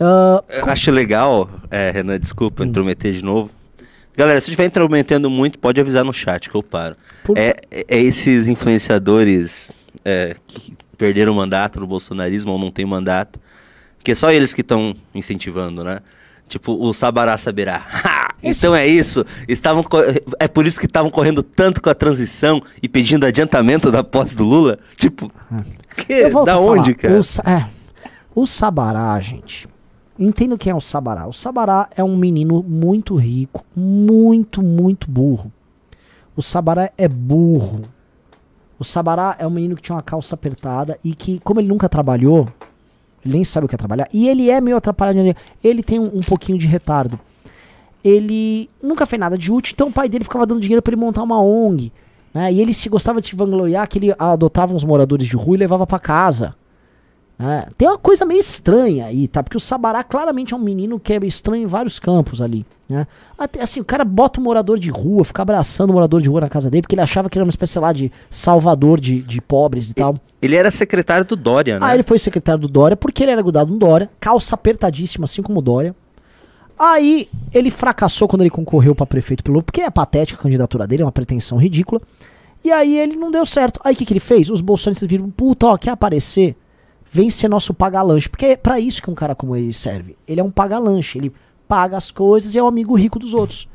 Uh, ah, com... Acho legal, é, Renan, desculpa hum. intrometer de novo. Galera, se estiver intrometendo muito, pode avisar no chat que eu paro. Por... É, é, é, esses influenciadores é, que perderam o mandato no bolsonarismo ou não tem mandato, que é só eles que estão incentivando, né? Tipo, o Sabará saberá. Ha! É então é isso. Estavam É por isso que estavam correndo tanto com a transição e pedindo adiantamento da posse do Lula? Tipo, é. que, da onde, falar. cara? O, é, o Sabará, gente, Entendo quem é o Sabará. O Sabará é um menino muito rico, muito, muito burro. O Sabará é burro. O Sabará é um menino que tinha uma calça apertada e que, como ele nunca trabalhou, ele nem sabe o que é trabalhar, e ele é meio atrapalhado, ele tem um, um pouquinho de retardo. Ele nunca fez nada de útil, então o pai dele ficava dando dinheiro para ele montar uma ONG. Né? E ele se gostava de se vangloriar que ele adotava uns moradores de rua e levava para casa. Né? tem uma coisa meio estranha aí, tá? Porque o Sabará claramente é um menino que é estranho em vários campos ali, né? Até, assim, o cara bota o um morador de rua, fica abraçando o um morador de rua na casa dele, porque ele achava que era uma espécie lá de salvador de, de pobres e tal. Ele era secretário do Dória, né? Ah, ele foi secretário do Dória porque ele era grudado no Dória, calça apertadíssima, assim como o Dória. Aí ele fracassou quando ele concorreu para prefeito pelo porque é patética a candidatura dele, é uma pretensão ridícula. E aí ele não deu certo. Aí o que, que ele fez? Os bolsonistas viram, puta, ó, quer aparecer? vem ser nosso paga-lanche. Porque é pra isso que um cara como ele serve. Ele é um paga-lanche. Ele paga as coisas e é o um amigo rico dos outros.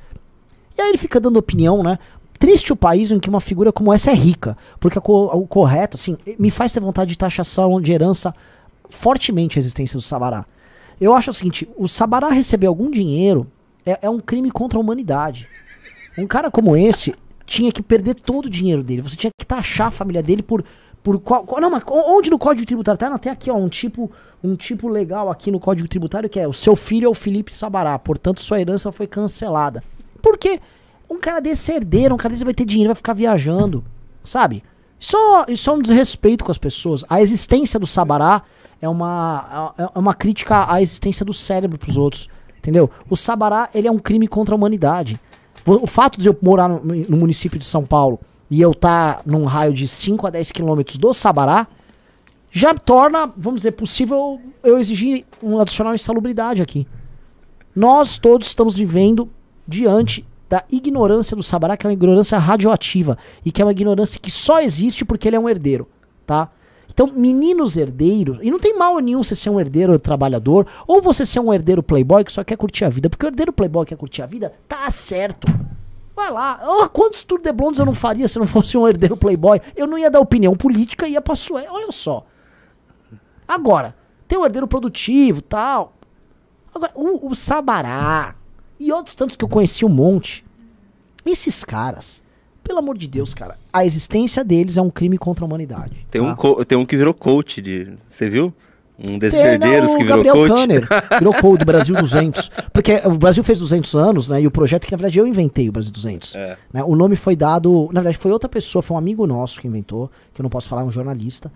E aí ele fica dando opinião, né? Triste o país em que uma figura como essa é rica. Porque o correto, assim, me faz ter vontade de taxação de herança fortemente a existência do Sabará. Eu acho o seguinte: o Sabará receber algum dinheiro é, é um crime contra a humanidade. Um cara como esse tinha que perder todo o dinheiro dele. Você tinha que taxar a família dele por por qual, qual, não, mas onde no Código Tributário? Tá, não, tem aqui ó, um tipo um tipo legal aqui no Código Tributário que é o seu filho é o Felipe Sabará, portanto sua herança foi cancelada. Por quê? Um cara desse é herdeiro, um cara desse vai ter dinheiro, vai ficar viajando, sabe? Isso, isso é um desrespeito com as pessoas. A existência do Sabará é uma, é, é uma crítica à existência do cérebro pros outros, entendeu? O Sabará, ele é um crime contra a humanidade. O fato de eu morar no, no município de São Paulo e eu tá num raio de 5 a 10 quilômetros do Sabará, já torna, vamos dizer, possível eu exigir um adicional insalubridade aqui. Nós todos estamos vivendo diante da ignorância do Sabará, que é uma ignorância radioativa e que é uma ignorância que só existe porque ele é um herdeiro, tá? Então, meninos herdeiros, e não tem mal nenhum você ser um herdeiro trabalhador ou você ser um herdeiro playboy que só quer curtir a vida, porque o herdeiro playboy que quer curtir a vida tá certo. Vai lá. Oh, quantos Tour de Blondes eu não faria se não fosse um herdeiro playboy? Eu não ia dar opinião política, ia pra Suécia. Olha só. Agora, tem um herdeiro produtivo tal. Agora, o, o Sabará e outros tantos que eu conheci um monte. Esses caras, pelo amor de Deus, cara, a existência deles é um crime contra a humanidade. Tem, tá? um, tem um que virou coach de. Você viu? Um desses Tem, herdeiros não, que virou Gabriel coach. Kanner, virou coach do Brasil 200. Porque o Brasil fez 200 anos, né? E o projeto que, na verdade, eu inventei, o Brasil 200. É. Né, o nome foi dado... Na verdade, foi outra pessoa, foi um amigo nosso que inventou, que eu não posso falar, um jornalista.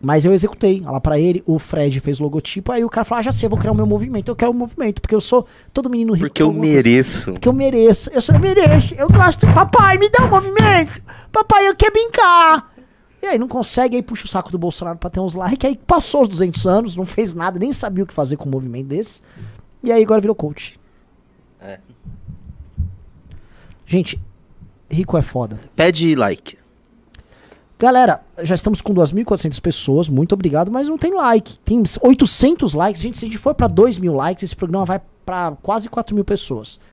Mas eu executei lá para ele, o Fred fez logotipo, aí o cara falou: ah, já sei, eu vou criar o meu movimento. Eu quero o um movimento, porque eu sou todo menino rico. Porque eu mereço. Porque eu mereço. Eu eu mereço. Eu gosto. Papai, me dá um movimento. Papai, eu quero brincar. E aí não consegue, aí puxa o saco do Bolsonaro pra ter uns likes, aí passou os 200 anos, não fez nada, nem sabia o que fazer com um movimento desse. E aí agora virou coach. É. Gente, rico é foda. Pede like. Galera, já estamos com 2.400 pessoas, muito obrigado, mas não tem like. Tem 800 likes. Gente, se a gente for pra 2.000 mil likes, esse programa vai para quase 4.000 mil pessoas.